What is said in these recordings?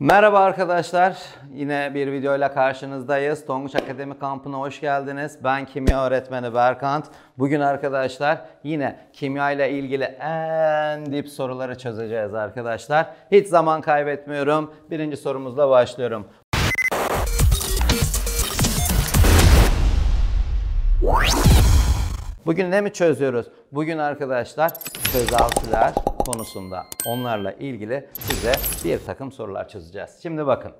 Merhaba arkadaşlar. Yine bir videoyla karşınızdayız. Tonguç Akademi kampına hoş geldiniz. Ben kimya öğretmeni Berkant. Bugün arkadaşlar yine kimya ile ilgili en dip soruları çözeceğiz arkadaşlar. Hiç zaman kaybetmiyorum. Birinci sorumuzla başlıyorum. Bugün ne mi çözüyoruz? Bugün arkadaşlar sözaltılar konusunda onlarla ilgili size bir takım sorular çözeceğiz. Şimdi bakın.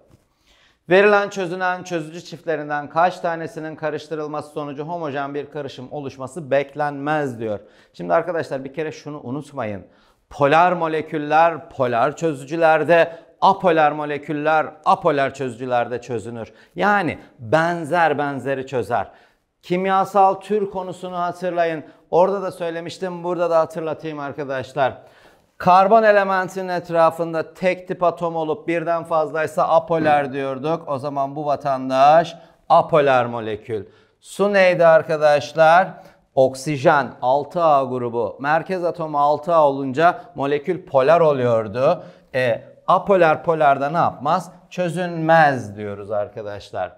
Verilen çözünen çözücü çiftlerinden kaç tanesinin karıştırılması sonucu homojen bir karışım oluşması beklenmez diyor. Şimdi arkadaşlar bir kere şunu unutmayın. Polar moleküller polar çözücülerde, apolar moleküller apolar çözücülerde çözünür. Yani benzer benzeri çözer. Kimyasal tür konusunu hatırlayın. Orada da söylemiştim, burada da hatırlatayım arkadaşlar. Karbon elementinin etrafında tek tip atom olup birden fazlaysa apolar diyorduk. O zaman bu vatandaş apolar molekül. Su neydi arkadaşlar? Oksijen 6A grubu. Merkez atomu 6A olunca molekül polar oluyordu. E, apoler polarda ne yapmaz? Çözünmez diyoruz arkadaşlar.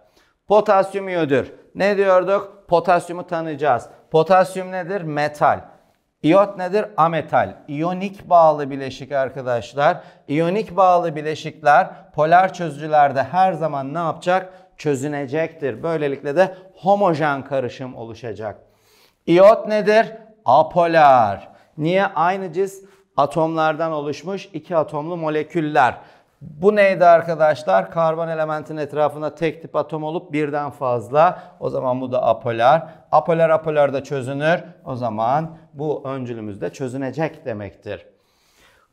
Potasyum iyodür. Ne diyorduk? Potasyumu tanıyacağız. Potasyum nedir? Metal. İyot nedir? Ametal. İyonik bağlı bileşik arkadaşlar. İyonik bağlı bileşikler polar çözücülerde her zaman ne yapacak? Çözünecektir. Böylelikle de homojen karışım oluşacak. İyot nedir? Apolar. Niye? Aynı cis atomlardan oluşmuş iki atomlu moleküller. Bu neydi arkadaşlar? Karbon elementin etrafında tek tip atom olup birden fazla. O zaman bu da apolar. Apolar apolar da çözünür. O zaman bu öncülümüz de çözünecek demektir.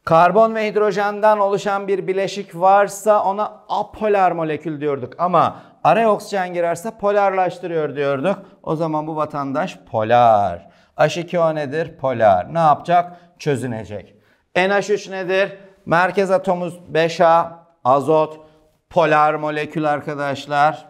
Karbon ve hidrojenden oluşan bir bileşik varsa ona apolar molekül diyorduk. Ama araya oksijen girerse polarlaştırıyor diyorduk. O zaman bu vatandaş polar. H2O nedir? Polar. Ne yapacak? Çözünecek. NH3 nedir? Merkez atomuz 5A, azot, polar molekül arkadaşlar.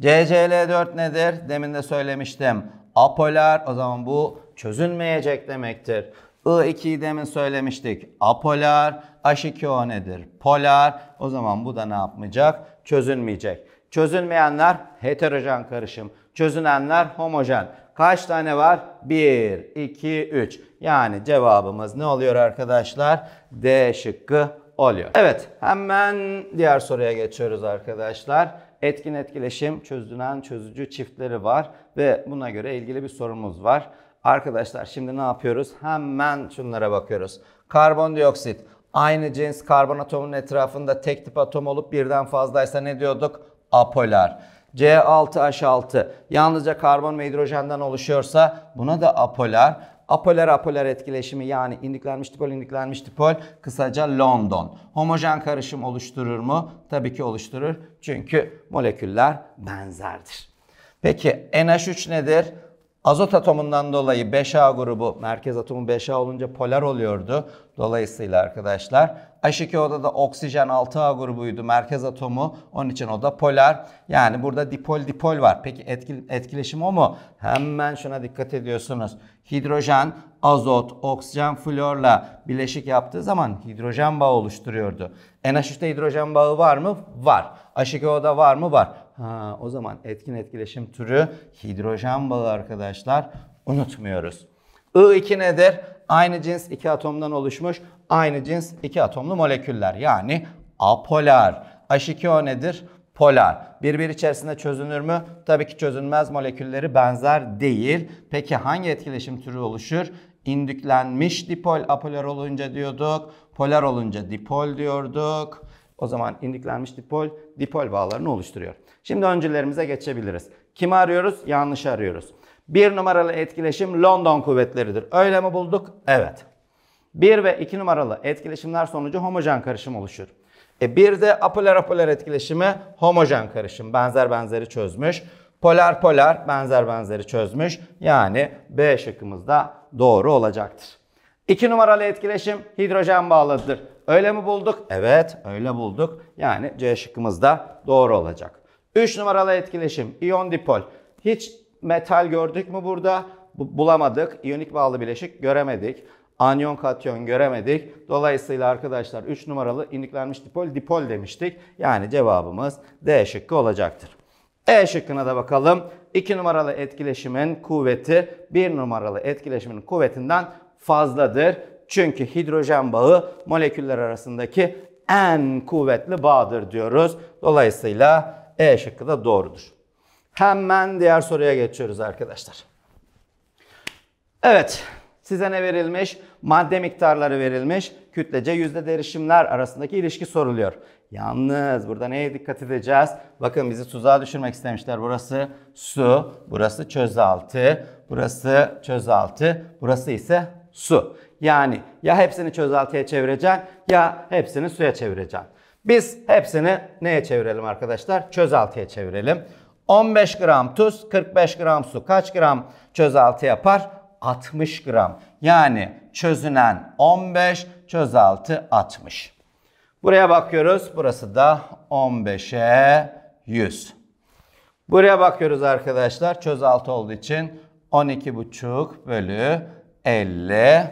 CCl4 nedir? Demin de söylemiştim. Apolar o zaman bu çözünmeyecek demektir. I2'yi demin söylemiştik. Apolar. H2O nedir? Polar. O zaman bu da ne yapmayacak? Çözünmeyecek. Çözünmeyenler heterojen karışım. Çözünenler homojen kaç tane var? 1, 2, 3. Yani cevabımız ne oluyor arkadaşlar? D şıkkı oluyor. Evet hemen diğer soruya geçiyoruz arkadaşlar. Etkin etkileşim çözünen çözücü çiftleri var ve buna göre ilgili bir sorumuz var. Arkadaşlar şimdi ne yapıyoruz? Hemen şunlara bakıyoruz. Karbondioksit aynı cins karbon atomunun etrafında tek tip atom olup birden fazlaysa ne diyorduk? Apolar. C6H6 yalnızca karbon ve hidrojenden oluşuyorsa buna da apolar. Apolar apolar etkileşimi yani indiklenmiş dipol indiklenmiş dipol kısaca London. Homojen karışım oluşturur mu? Tabii ki oluşturur. Çünkü moleküller benzerdir. Peki NH3 nedir? Azot atomundan dolayı 5A grubu merkez atomu 5A olunca polar oluyordu. Dolayısıyla arkadaşlar H2O'da da oksijen 6A grubuydu merkez atomu. Onun için o da polar. Yani burada dipol dipol var. Peki etkil, etkileşim o mu? Hemen şuna dikkat ediyorsunuz. Hidrojen, azot, oksijen, florla bileşik yaptığı zaman hidrojen bağı oluşturuyordu. NH3'te hidrojen bağı var mı? Var. H2O'da var mı? Var. Ha, o zaman etkin etkileşim türü hidrojen bağı arkadaşlar. Unutmuyoruz. I2 nedir? aynı cins iki atomdan oluşmuş aynı cins iki atomlu moleküller. Yani apolar. H2O nedir? Polar. Birbiri içerisinde çözünür mü? Tabii ki çözünmez molekülleri benzer değil. Peki hangi etkileşim türü oluşur? İndüklenmiş dipol apolar olunca diyorduk. Polar olunca dipol diyorduk. O zaman indüklenmiş dipol dipol bağlarını oluşturuyor. Şimdi öncülerimize geçebiliriz. Kimi arıyoruz? Yanlış arıyoruz. Bir numaralı etkileşim London kuvvetleridir. Öyle mi bulduk? Evet. Bir ve iki numaralı etkileşimler sonucu homojen karışım oluşur. E bir de apolar apolar etkileşimi homojen karışım. Benzer benzeri çözmüş. Polar polar benzer benzeri çözmüş. Yani B şıkkımız da doğru olacaktır. İki numaralı etkileşim hidrojen bağlatıdır. Öyle mi bulduk? Evet öyle bulduk. Yani C şıkkımız da doğru olacak. Üç numaralı etkileşim iyon dipol. Hiç metal gördük mü burada? Bulamadık. İyonik bağlı bileşik göremedik. Anyon katyon göremedik. Dolayısıyla arkadaşlar 3 numaralı iniklenmiş dipol dipol demiştik. Yani cevabımız D şıkkı olacaktır. E şıkkına da bakalım. 2 numaralı etkileşimin kuvveti 1 numaralı etkileşimin kuvvetinden fazladır. Çünkü hidrojen bağı moleküller arasındaki en kuvvetli bağdır diyoruz. Dolayısıyla E şıkkı da doğrudur. Hemen diğer soruya geçiyoruz arkadaşlar. Evet. Size ne verilmiş? Madde miktarları verilmiş. Kütlece yüzde derişimler arasındaki ilişki soruluyor. Yalnız burada neye dikkat edeceğiz? Bakın bizi tuzağa düşürmek istemişler. Burası su, burası çözaltı, burası çözaltı, burası ise su. Yani ya hepsini çözaltıya çevireceksin ya hepsini suya çevireceksin. Biz hepsini neye çevirelim arkadaşlar? Çözaltıya çevirelim. 15 gram tuz, 45 gram su kaç gram çözelti yapar? 60 gram. Yani çözünen 15, çözelti 60. Buraya bakıyoruz. Burası da 15'e 100. Buraya bakıyoruz arkadaşlar. Çözelti olduğu için 12,5 bölü 50.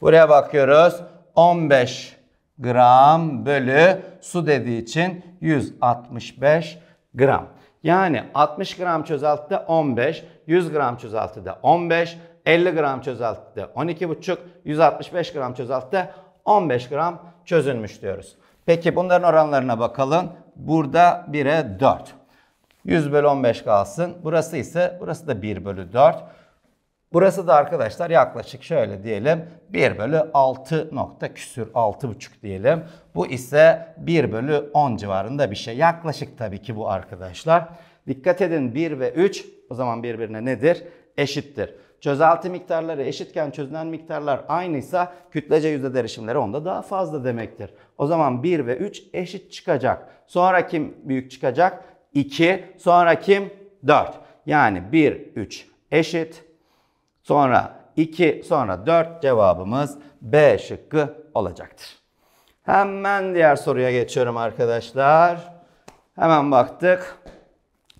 Buraya bakıyoruz. 15 gram bölü su dediği için 165 gram. Yani 60 gram çözeltide 15, 100 gram çözeltide 15, 50 gram çözeltide 12,5, 165 gram çözeltide 15 gram çözülmüş diyoruz. Peki bunların oranlarına bakalım. Burada 1'e 4. 100 bölü 15 kalsın. Burası ise burası da 1 bölü 4. Burası da arkadaşlar yaklaşık şöyle diyelim 1 bölü 6 nokta küsür 6,5 diyelim. Bu ise 1 bölü 10 civarında bir şey. Yaklaşık tabii ki bu arkadaşlar. Dikkat edin 1 ve 3 o zaman birbirine nedir? Eşittir. Çözelti miktarları eşitken çözünen miktarlar aynıysa kütlece yüzde derişimleri onda daha fazla demektir. O zaman 1 ve 3 eşit çıkacak. Sonra kim büyük çıkacak? 2. Sonra kim? 4. Yani 1, 3 eşit sonra 2, sonra 4 cevabımız B şıkkı olacaktır. Hemen diğer soruya geçiyorum arkadaşlar. Hemen baktık.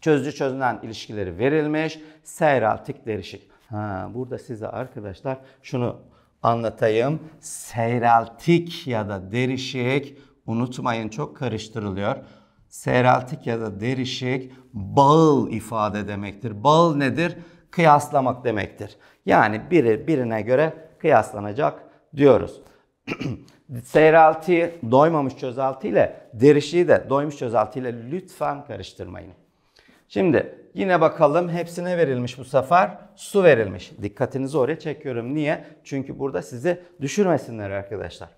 Çözücü çözünen ilişkileri verilmiş. Seyreltik derişik. Ha, burada size arkadaşlar şunu anlatayım. Seyreltik ya da derişik unutmayın çok karıştırılıyor. Seyreltik ya da derişik bağıl ifade demektir. Bağıl nedir? Kıyaslamak demektir. Yani biri birine göre kıyaslanacak diyoruz. Seyreltiyi doymamış çözelti ile derişiyi de doymuş çözelti ile lütfen karıştırmayın. Şimdi yine bakalım hepsine verilmiş bu sefer su verilmiş. Dikkatinizi oraya çekiyorum. Niye? Çünkü burada sizi düşürmesinler arkadaşlar.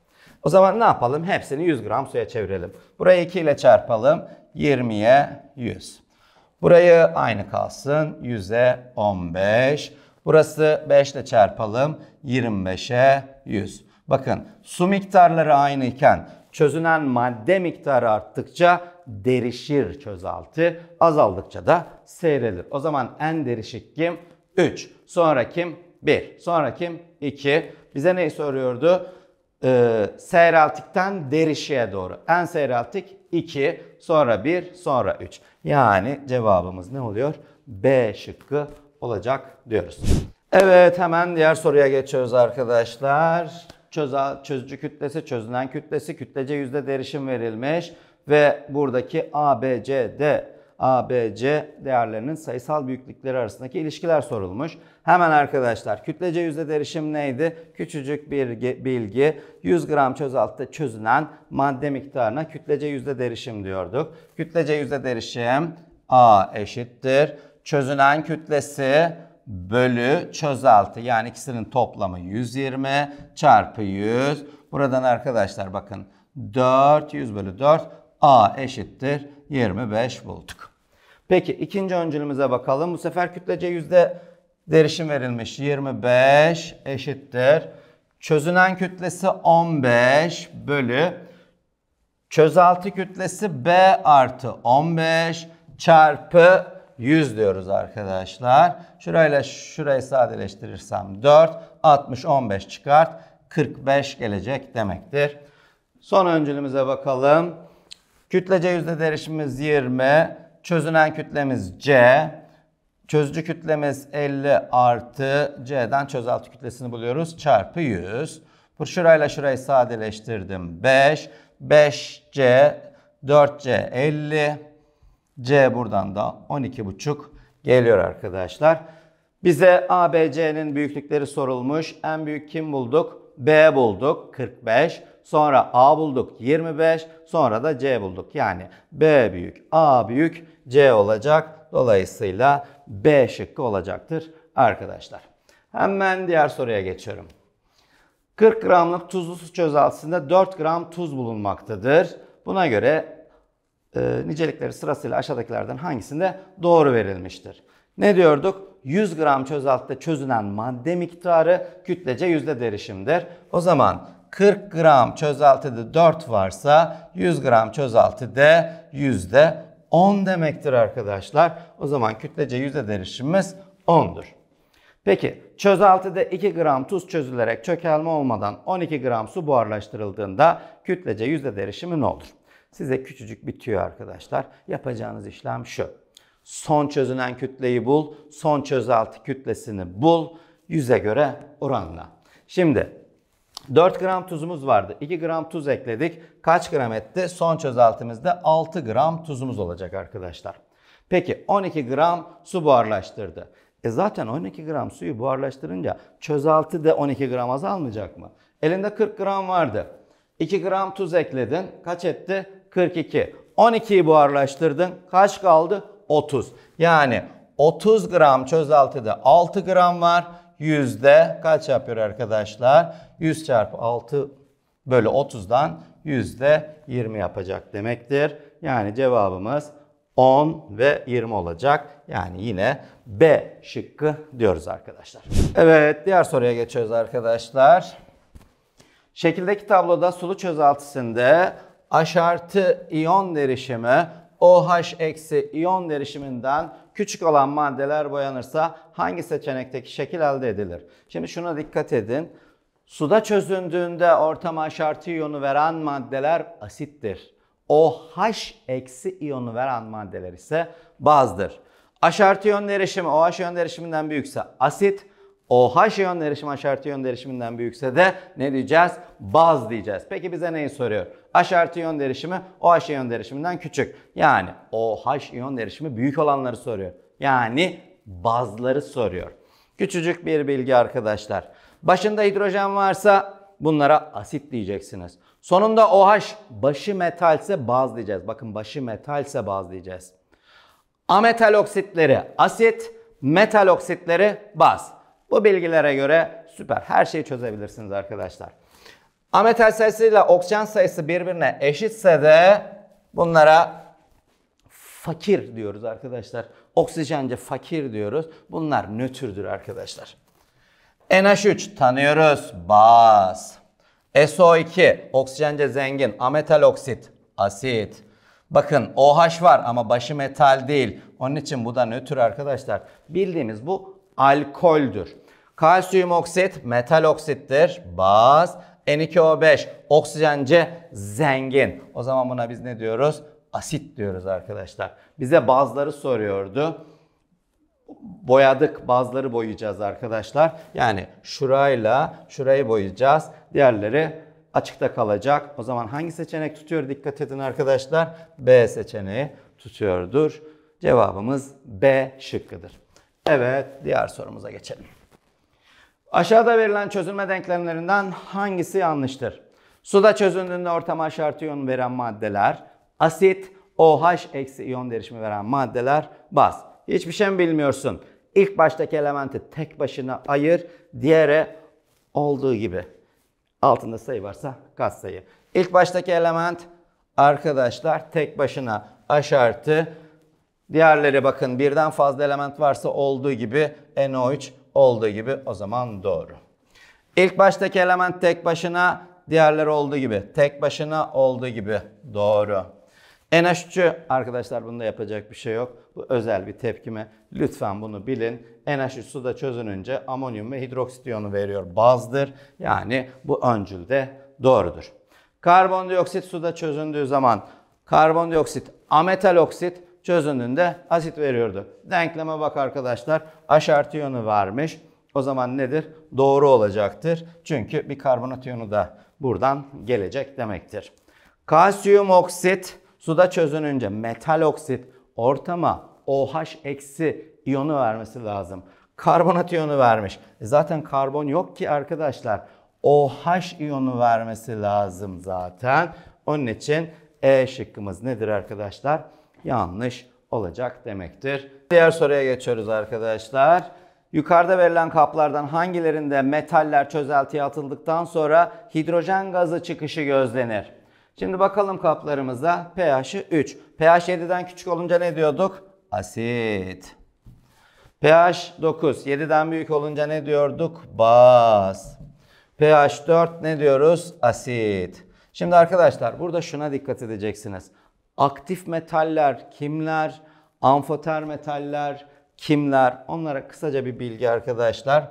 O zaman ne yapalım? Hepsini 100 gram suya çevirelim. Burayı 2 ile çarpalım. 20'ye 100. Burayı aynı kalsın. 100'e 15. Burası 5 ile çarpalım. 25'e 100. Bakın su miktarları aynı çözünen madde miktarı arttıkça derişir çözaltı. Azaldıkça da seyrelir. O zaman en derişik kim? 3. Sonra kim? 1. Sonra kim? 2. Bize neyi soruyordu? Ee, seyreltikten derişiğe doğru. En seyreltik 2, sonra 1, sonra 3. Yani cevabımız ne oluyor? B şıkkı olacak diyoruz. Evet hemen diğer soruya geçiyoruz arkadaşlar. Çöza, çözücü kütlesi, çözünen kütlesi, kütlece yüzde derişim verilmiş ve buradaki A, A, B, C, D, B, C değerlerinin sayısal büyüklükleri arasındaki ilişkiler sorulmuş. Hemen arkadaşlar kütlece yüzde derişim neydi? Küçücük bir bilgi 100 gram çözaltıda çözünen madde miktarına kütlece yüzde derişim diyorduk. Kütlece yüzde derişim A eşittir çözünen kütlesi bölü çözelti. Yani ikisinin toplamı 120 çarpı 100. Buradan arkadaşlar bakın 400 bölü 4 A eşittir 25 bulduk. Peki ikinci öncülümüze bakalım. Bu sefer kütlece yüzde derişim verilmiş. 25 eşittir. Çözünen kütlesi 15 bölü çözelti kütlesi B artı 15 çarpı 100 diyoruz arkadaşlar. Şurayla şurayı sadeleştirirsem 4, 60, 15 çıkart. 45 gelecek demektir. Son öncülümüze bakalım. Kütlece yüzde derişimiz 20. Çözünen kütlemiz C. Çözücü kütlemiz 50 artı C'den çözelti kütlesini buluyoruz. Çarpı 100. Bu şurayla şurayı sadeleştirdim. 5. 5C. 4C 50. C buradan da 12,5 geliyor arkadaşlar. Bize ABC'nin büyüklükleri sorulmuş. En büyük kim bulduk? B bulduk 45. Sonra A bulduk 25. Sonra da C bulduk. Yani B büyük, A büyük, C olacak. Dolayısıyla B şıkkı olacaktır arkadaşlar. Hemen diğer soruya geçiyorum. 40 gramlık tuzlu su çözeltisinde 4 gram tuz bulunmaktadır. Buna göre e, nicelikleri sırasıyla aşağıdakilerden hangisinde doğru verilmiştir? Ne diyorduk? 100 gram çözeltide çözünen madde miktarı kütlece yüzde derişimdir. O zaman 40 gram çözeltide 4 varsa 100 gram çözeltide yüzde 10 demektir arkadaşlar. O zaman kütlece yüzde derişimimiz 10'dur. Peki çözeltide 2 gram tuz çözülerek çökelme olmadan 12 gram su buharlaştırıldığında kütlece yüzde derişimi ne olur? Size küçücük bir tüyo arkadaşlar. Yapacağınız işlem şu. Son çözünen kütleyi bul. Son çözelti kütlesini bul. Yüze göre oranla. Şimdi 4 gram tuzumuz vardı. 2 gram tuz ekledik. Kaç gram etti? Son çözeltimizde 6 gram tuzumuz olacak arkadaşlar. Peki 12 gram su buharlaştırdı. E zaten 12 gram suyu buharlaştırınca çözelti de 12 gram azalmayacak mı? Elinde 40 gram vardı. 2 gram tuz ekledin. Kaç etti? 42. 12'yi buharlaştırdın. Kaç kaldı? 30. Yani 30 gram çözeltide 6 gram var. Yüzde kaç yapıyor arkadaşlar? 100 çarpı 6 bölü 30'dan yüzde 20 yapacak demektir. Yani cevabımız 10 ve 20 olacak. Yani yine B şıkkı diyoruz arkadaşlar. Evet diğer soruya geçiyoruz arkadaşlar. Şekildeki tabloda sulu çözeltisinde H artı iyon derişimi OH eksi iyon derişiminden küçük olan maddeler boyanırsa hangi seçenekteki şekil elde edilir? Şimdi şuna dikkat edin. Suda çözündüğünde ortama H artı iyonu veren maddeler asittir. OH eksi iyonu veren maddeler ise bazdır. H artı iyon derişimi OH iyon derişiminden büyükse asit, OH iyon derişimi H artı iyon derişiminden büyükse de ne diyeceğiz? Baz diyeceğiz. Peki bize neyi soruyor? H artı iyon derişimi OH iyon derişiminden küçük. Yani OH iyon derişimi büyük olanları soruyor. Yani bazları soruyor. Küçücük bir bilgi arkadaşlar. Başında hidrojen varsa bunlara asit diyeceksiniz. Sonunda OH başı metalse baz diyeceğiz. Bakın başı metalse baz diyeceğiz. Ametal oksitleri asit, metal oksitleri baz. Bu bilgilere göre süper. Her şeyi çözebilirsiniz arkadaşlar. Ametal sayısı ile oksijen sayısı birbirine eşitse de bunlara fakir diyoruz arkadaşlar. Oksijence fakir diyoruz. Bunlar nötrdür arkadaşlar. NH3 tanıyoruz. Baz. SO2 oksijence zengin. Ametal oksit. Asit. Bakın OH var ama başı metal değil. Onun için bu da nötr arkadaşlar. Bildiğimiz bu alkoldür. Kalsiyum oksit metal oksittir. Baz. N2O5 oksijence zengin. O zaman buna biz ne diyoruz? Asit diyoruz arkadaşlar. Bize bazıları soruyordu. Boyadık bazıları boyayacağız arkadaşlar. Yani şurayla şurayı boyayacağız. Diğerleri açıkta kalacak. O zaman hangi seçenek tutuyor dikkat edin arkadaşlar. B seçeneği tutuyordur. Cevabımız B şıkkıdır. Evet diğer sorumuza geçelim. Aşağıda verilen çözünme denklemlerinden hangisi yanlıştır? Suda çözündüğünde ortama aşartı iyon veren maddeler, asit, OH eksi iyon derişimi veren maddeler, baz. Hiçbir şey mi bilmiyorsun? İlk baştaki elementi tek başına ayır, diğere olduğu gibi. Altında sayı varsa kat sayı. İlk baştaki element arkadaşlar tek başına aşartı. Diğerleri bakın birden fazla element varsa olduğu gibi NO3 Olduğu gibi o zaman doğru. İlk baştaki element tek başına, diğerleri olduğu gibi. Tek başına olduğu gibi. Doğru. NH3'ü arkadaşlar bunda yapacak bir şey yok. Bu özel bir tepkime. Lütfen bunu bilin. NH3 suda çözününce amonyum ve hidroksit iyonu veriyor. Bazdır. Yani bu öncül de doğrudur. Karbondioksit suda çözündüğü zaman karbondioksit ametal oksit çözününde asit veriyordu. Denkleme bak arkadaşlar. Aşartı yönü varmış. O zaman nedir? Doğru olacaktır. Çünkü bir karbonat iyonu da buradan gelecek demektir. Kalsiyum oksit suda çözününce metal oksit ortama OH eksi iyonu vermesi lazım. Karbonat iyonu vermiş. E zaten karbon yok ki arkadaşlar. OH iyonu vermesi lazım zaten. Onun için E şıkkımız nedir arkadaşlar? yanlış olacak demektir. Diğer soruya geçiyoruz arkadaşlar. Yukarıda verilen kaplardan hangilerinde metaller çözeltiye atıldıktan sonra hidrojen gazı çıkışı gözlenir? Şimdi bakalım kaplarımıza pH'i 3. pH 7'den küçük olunca ne diyorduk? Asit. pH 9. 7'den büyük olunca ne diyorduk? Baz. pH 4 ne diyoruz? Asit. Şimdi arkadaşlar burada şuna dikkat edeceksiniz aktif metaller kimler, amfoter metaller kimler onlara kısaca bir bilgi arkadaşlar.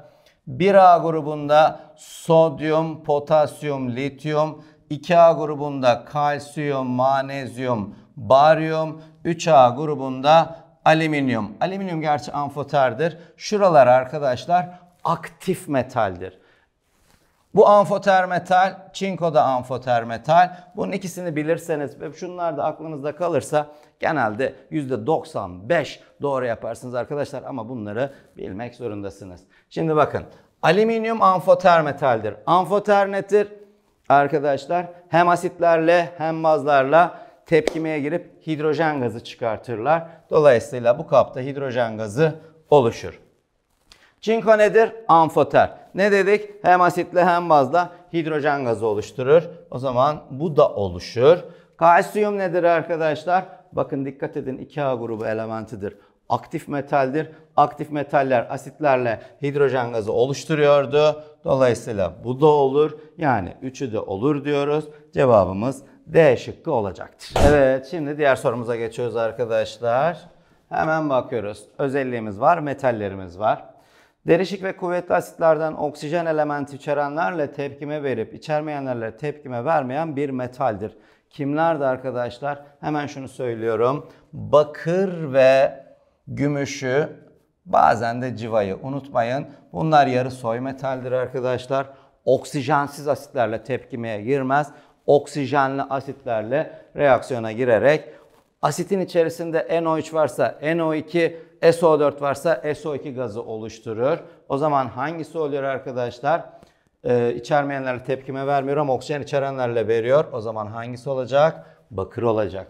1A grubunda sodyum, potasyum, lityum, 2A grubunda kalsiyum, manezyum, baryum, 3A grubunda alüminyum. Alüminyum gerçi amfoterdir. Şuralar arkadaşlar aktif metaldir. Bu amfotermetal, çinko da amfotermetal. Bunun ikisini bilirseniz ve şunlar da aklınızda kalırsa genelde %95 doğru yaparsınız arkadaşlar ama bunları bilmek zorundasınız. Şimdi bakın alüminyum amfotermetaldir. Amfoter nedir? Arkadaşlar hem asitlerle hem bazlarla tepkimeye girip hidrojen gazı çıkartırlar. Dolayısıyla bu kapta hidrojen gazı oluşur. Çinko nedir? Amfoter. Ne dedik? Hem asitle hem bazla hidrojen gazı oluşturur. O zaman bu da oluşur. Kalsiyum nedir arkadaşlar? Bakın dikkat edin 2A grubu elementidir. Aktif metaldir. Aktif metaller asitlerle hidrojen gazı oluşturuyordu. Dolayısıyla bu da olur. Yani üçü de olur diyoruz. Cevabımız D şıkkı olacaktır. Evet şimdi diğer sorumuza geçiyoruz arkadaşlar. Hemen bakıyoruz. Özelliğimiz var, metallerimiz var. Derişik ve kuvvetli asitlerden oksijen elementi içerenlerle tepkime verip içermeyenlerle tepkime vermeyen bir metaldir. Kimlerdi arkadaşlar? Hemen şunu söylüyorum. Bakır ve gümüşü bazen de civayı unutmayın. Bunlar yarı soy metaldir arkadaşlar. Oksijensiz asitlerle tepkimeye girmez. Oksijenli asitlerle reaksiyona girerek asitin içerisinde NO3 varsa NO2 SO4 varsa SO2 gazı oluşturur. O zaman hangisi oluyor arkadaşlar? Ee, içermeyenlerle tepkime vermiyor ama oksijen içerenlerle veriyor. O zaman hangisi olacak? Bakır olacak.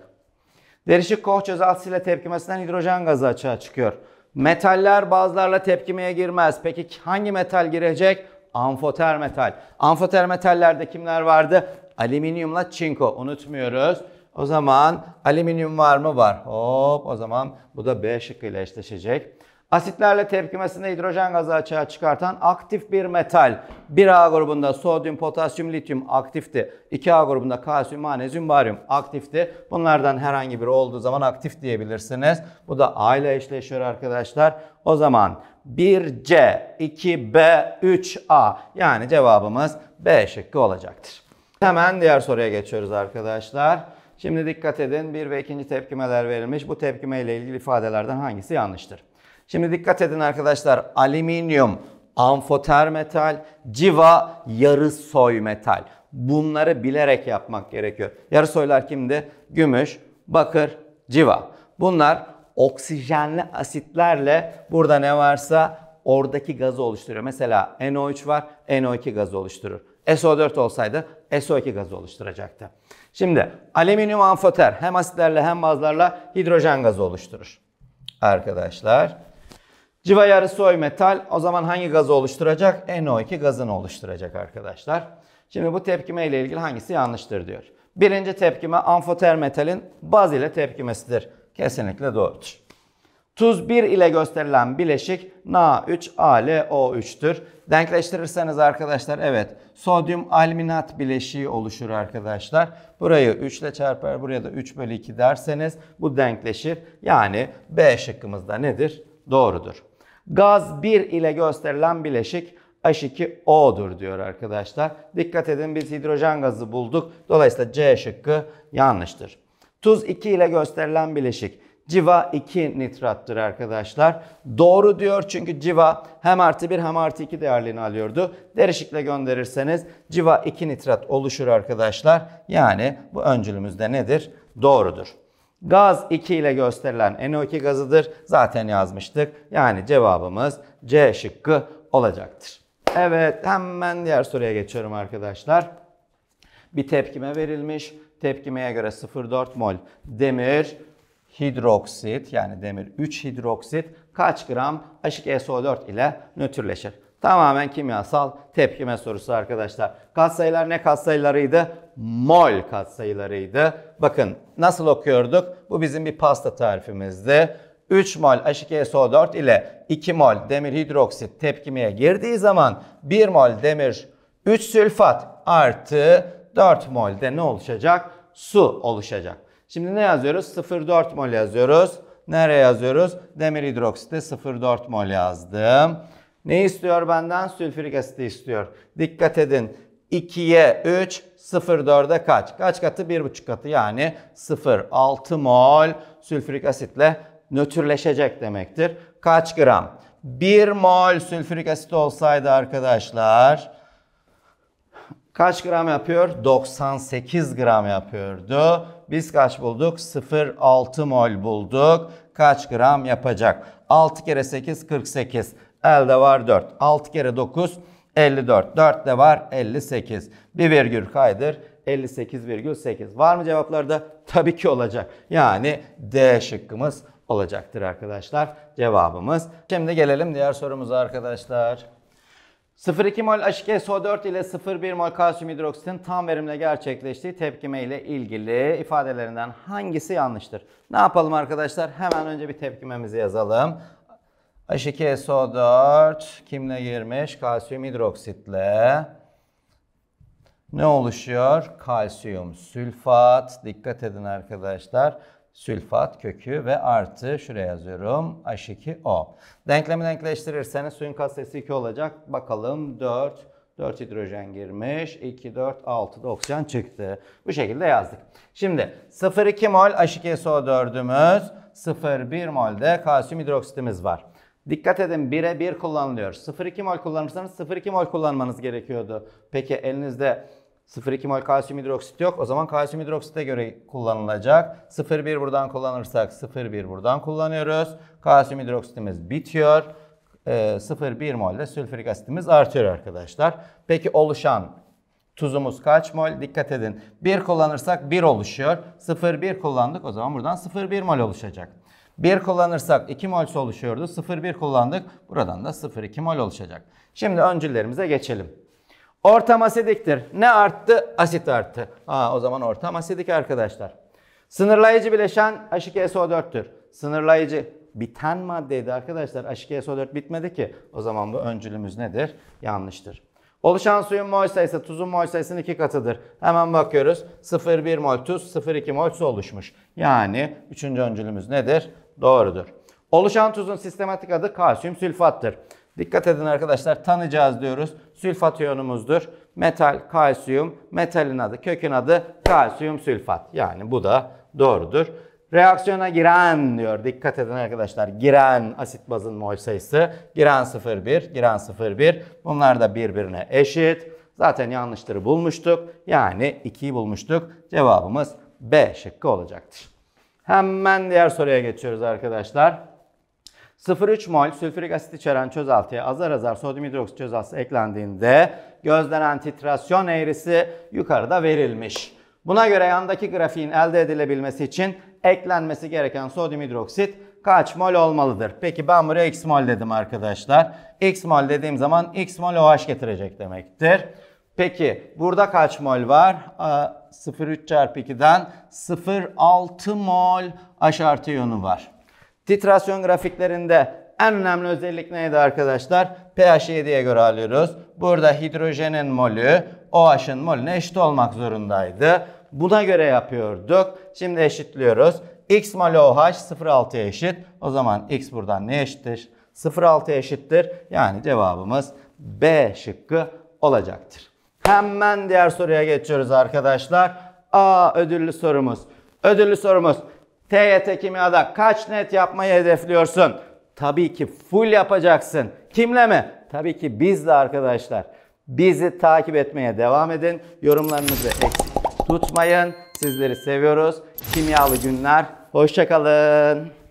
Derişik koh çözeltisiyle tepkimesinden hidrojen gazı açığa çıkıyor. Metaller bazılarla tepkimeye girmez. Peki hangi metal girecek? Amfoter metal. Amfoter metallerde kimler vardı? Alüminyumla çinko. Unutmuyoruz. O zaman alüminyum var mı? Var. Hop o zaman bu da B ile eşleşecek. Asitlerle tepkimesinde hidrojen gazı açığa çıkartan aktif bir metal. 1A grubunda sodyum, potasyum, lityum aktifti. 2A grubunda kalsiyum, manezyum, baryum aktifti. Bunlardan herhangi biri olduğu zaman aktif diyebilirsiniz. Bu da A ile eşleşiyor arkadaşlar. O zaman 1C, 2B, 3A yani cevabımız B şıkkı olacaktır. Hemen diğer soruya geçiyoruz arkadaşlar. Şimdi dikkat edin bir ve ikinci tepkimeler verilmiş. Bu tepkime ile ilgili ifadelerden hangisi yanlıştır? Şimdi dikkat edin arkadaşlar. Alüminyum, amfoter metal, civa, yarı soy metal. Bunları bilerek yapmak gerekiyor. Yarı soylar kimdi? Gümüş, bakır, civa. Bunlar oksijenli asitlerle burada ne varsa oradaki gazı oluşturuyor. Mesela NO3 var, NO2 gazı oluşturur. SO4 olsaydı SO2 gazı oluşturacaktı. Şimdi alüminyum amfoter hem asitlerle hem bazlarla hidrojen gazı oluşturur. Arkadaşlar. Civa yarı oy metal o zaman hangi gazı oluşturacak? NO2 gazını oluşturacak arkadaşlar. Şimdi bu tepkime ile ilgili hangisi yanlıştır diyor. Birinci tepkime amfoter metalin baz ile tepkimesidir. Kesinlikle doğrudur. Tuz 1 ile gösterilen bileşik Na3ALO3'tür. Denkleştirirseniz arkadaşlar evet sodyum alminat bileşiği oluşur arkadaşlar. Burayı 3 ile çarpar buraya da 3 bölü 2 derseniz bu denkleşir. Yani B şıkkımızda nedir? Doğrudur. Gaz 1 ile gösterilen bileşik H2O'dur diyor arkadaşlar. Dikkat edin biz hidrojen gazı bulduk. Dolayısıyla C şıkkı yanlıştır. Tuz 2 ile gösterilen bileşik Civa 2 nitrattır arkadaşlar. Doğru diyor çünkü civa hem artı 1 hem artı 2 değerlerini alıyordu. Derişikle gönderirseniz civa 2 nitrat oluşur arkadaşlar. Yani bu öncülümüzde nedir? Doğrudur. Gaz 2 ile gösterilen NO2 gazıdır. Zaten yazmıştık. Yani cevabımız C şıkkı olacaktır. Evet hemen diğer soruya geçiyorum arkadaşlar. Bir tepkime verilmiş. Tepkimeye göre 0,4 mol demir, hidroksit yani demir 3 hidroksit kaç gram aşık SO4 ile nötrleşir? Tamamen kimyasal tepkime sorusu arkadaşlar. Katsayılar ne katsayılarıydı? Mol katsayılarıydı. Bakın nasıl okuyorduk? Bu bizim bir pasta tarifimizdi. 3 mol aşık so 4 ile 2 mol demir hidroksit tepkimeye girdiği zaman 1 mol demir 3 sülfat artı 4 mol de ne oluşacak? Su oluşacak. Şimdi ne yazıyoruz? 0,4 mol yazıyoruz. Nereye yazıyoruz? Demir hidroksite 0,4 mol yazdım. Ne istiyor benden? Sülfürik asit istiyor. Dikkat edin. 2'ye 3, 0,4'e kaç? Kaç katı? 1,5 katı yani 0,6 mol sülfürik asitle nötrleşecek demektir. Kaç gram? 1 mol sülfürik asit olsaydı arkadaşlar Kaç gram yapıyor? 98 gram yapıyordu. Biz kaç bulduk? 0,6 mol bulduk. Kaç gram yapacak? 6 kere 8 48. Elde var 4. 6 kere 9 54. 4 de var 58. Bir virgül kaydır. 58,8. Var mı cevaplarda? Tabii ki olacak. Yani D şıkkımız olacaktır arkadaşlar. Cevabımız. Şimdi gelelim diğer sorumuza arkadaşlar. 0,2 mol h so 4 ile 0,1 mol kalsiyum hidroksitin tam verimle gerçekleştiği tepkime ile ilgili ifadelerinden hangisi yanlıştır? Ne yapalım arkadaşlar? Hemen önce bir tepkimemizi yazalım. h so 4 kimle girmiş? Kalsiyum hidroksitle. Ne oluşuyor? Kalsiyum sülfat. Dikkat edin arkadaşlar sülfat kökü ve artı şuraya yazıyorum H2O. Denklemi denkleştirirseniz suyun katsayısı 2 olacak. Bakalım 4 4 hidrojen girmiş. 2, 4, 6 da oksijen çıktı. Bu şekilde yazdık. Şimdi 0,2 mol H2SO4'ümüz, 0,1 mol de kalsiyum hidroksitimiz var. Dikkat edin 1'e 1 kullanılıyor. 0,2 mol kullanırsanız 0,2 mol kullanmanız gerekiyordu. Peki elinizde 0,2 mol kalsiyum hidroksit yok. O zaman kalsiyum hidroksite göre kullanılacak. 0,1 buradan kullanırsak 0,1 buradan kullanıyoruz. Kalsiyum hidroksitimiz bitiyor. E, ee, 0,1 mol de sülfürik asitimiz artıyor arkadaşlar. Peki oluşan tuzumuz kaç mol? Dikkat edin. 1 kullanırsak 1 oluşuyor. 0,1 kullandık o zaman buradan 0,1 mol oluşacak. 1 kullanırsak 2 mol oluşuyordu. 0,1 kullandık. Buradan da 0,2 mol oluşacak. Şimdi öncüllerimize geçelim. Ortam asidiktir. Ne arttı? Asit arttı. Aa, o zaman ortam asidik arkadaşlar. Sınırlayıcı bileşen aşık SO4'tür. Sınırlayıcı biten maddeydi arkadaşlar. Aşık SO4 bitmedi ki. O zaman bu öncülümüz nedir? Yanlıştır. Oluşan suyun mol sayısı tuzun mol sayısının iki katıdır. Hemen bakıyoruz. 0,1 mol tuz, 0,2 mol su oluşmuş. Yani üçüncü öncülümüz nedir? Doğrudur. Oluşan tuzun sistematik adı kalsiyum sülfattır. Dikkat edin arkadaşlar tanıyacağız diyoruz. Sülfat iyonumuzdur. Metal, kalsiyum, metalin adı, kökün adı kalsiyum sülfat. Yani bu da doğrudur. Reaksiyona giren diyor. Dikkat edin arkadaşlar. Giren asit bazın mol sayısı. Giren 0,1, giren 0,1. Bunlar da birbirine eşit. Zaten yanlışları bulmuştuk. Yani 2'yi bulmuştuk. Cevabımız B şıkkı olacaktır. Hemen diğer soruya geçiyoruz arkadaşlar. 0,3 mol sülfürik asit içeren çözeltiye azar azar sodyum hidroksit çözeltisi eklendiğinde gözlenen titrasyon eğrisi yukarıda verilmiş. Buna göre yandaki grafiğin elde edilebilmesi için eklenmesi gereken sodyum hidroksit kaç mol olmalıdır? Peki ben buraya x mol dedim arkadaşlar. x mol dediğim zaman x mol OH getirecek demektir. Peki burada kaç mol var? 0,3 çarpı 2'den 0,6 mol H artı iyonu var. Titrasyon grafiklerinde en önemli özellik neydi arkadaşlar? pH 7'ye göre alıyoruz. Burada hidrojenin molü OH'ın molüne eşit olmak zorundaydı. Buna göre yapıyorduk. Şimdi eşitliyoruz. X molü OH 0,6'ya eşit. O zaman X buradan ne eşittir? 0,6'ya eşittir. Yani cevabımız B şıkkı olacaktır. Hemen diğer soruya geçiyoruz arkadaşlar. A ödüllü sorumuz. Ödüllü sorumuz TYT kimyada kaç net yapmayı hedefliyorsun? Tabii ki full yapacaksın. Kimle mi? Tabii ki bizle arkadaşlar. Bizi takip etmeye devam edin. Yorumlarınızı eksik tutmayın. Sizleri seviyoruz. Kimyalı günler. Hoşçakalın.